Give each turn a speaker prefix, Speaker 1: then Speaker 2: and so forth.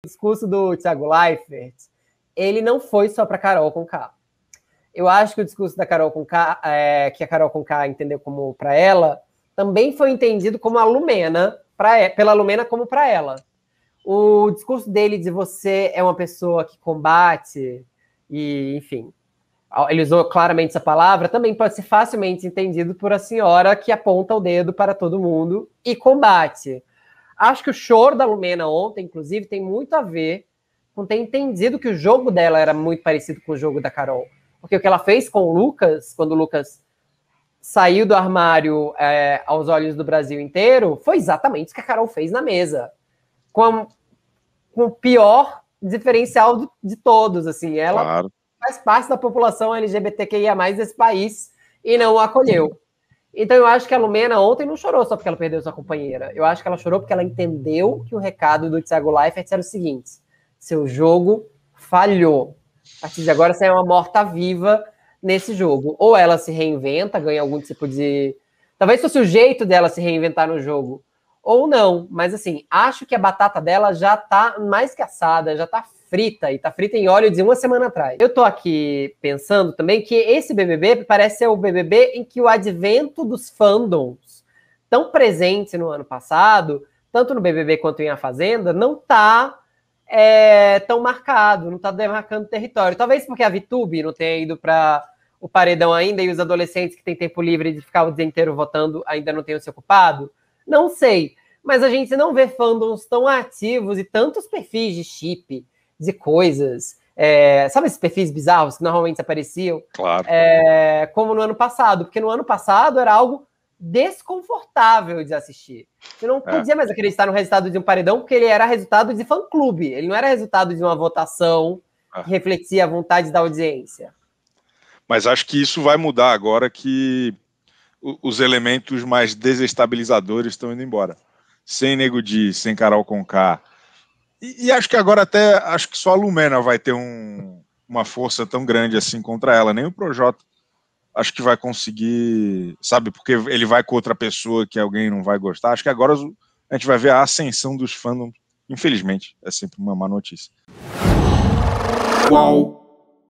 Speaker 1: O discurso do Thiago Leifert, ele não foi só para Carol com K. Eu acho que o discurso da Carol com K, é, que a Carol com K entendeu como para ela, também foi entendido como a Lumena, pra, pela Lumena como para ela. O discurso dele de você é uma pessoa que combate e, enfim, ele usou claramente essa palavra, também pode ser facilmente entendido por a senhora que aponta o dedo para todo mundo e combate. Acho que o choro da Lumena ontem, inclusive, tem muito a ver com ter entendido que o jogo dela era muito parecido com o jogo da Carol. Porque o que ela fez com o Lucas, quando o Lucas saiu do armário é, aos olhos do Brasil inteiro, foi exatamente o que a Carol fez na mesa. Com, a, com o pior diferencial de, de todos, assim. Ela claro. faz parte da população LGBTQIA+, desse país e não o acolheu. Então eu acho que a Lumena ontem não chorou só porque ela perdeu sua companheira. Eu acho que ela chorou porque ela entendeu que o recado do Thiago Leifert era o seguinte: seu jogo falhou. A partir de agora você é uma morta-viva nesse jogo. Ou ela se reinventa, ganha algum tipo de. Talvez fosse o jeito dela se reinventar no jogo. Ou não. Mas assim, acho que a batata dela já tá mais que assada, já tá frita e tá frita em óleo de uma semana atrás. Eu tô aqui pensando também que esse BBB parece ser o BBB em que o advento dos fandoms tão presente no ano passado, tanto no BBB quanto em A Fazenda, não tá é, tão marcado, não tá demarcando território. Talvez porque a VTube não tenha ido para o paredão ainda e os adolescentes que têm tempo livre de ficar o dia inteiro votando ainda não tenham se ocupado. Não sei, mas a gente não vê fandoms tão ativos e tantos perfis de chip de coisas. É, sabe esses perfis bizarros que normalmente apareciam? Claro. É, como no ano passado, porque no ano passado era algo desconfortável de assistir. Você não é. podia é. mais acreditar no resultado de um paredão, porque ele era resultado de fã-clube, ele não era resultado de uma votação é. que refletia a vontade da audiência.
Speaker 2: Mas acho que isso vai mudar agora que os elementos mais desestabilizadores estão indo embora. Sem Nego Di, sem Carol Conká, e, e, acho que agora até acho que só a Lumena vai ter um, uma força tão grande assim contra ela, nem o Projota acho que vai conseguir, sabe, porque ele vai com outra pessoa que alguém não vai gostar. Acho que agora a gente vai ver a ascensão dos fandoms. Infelizmente, é sempre uma má notícia. Qual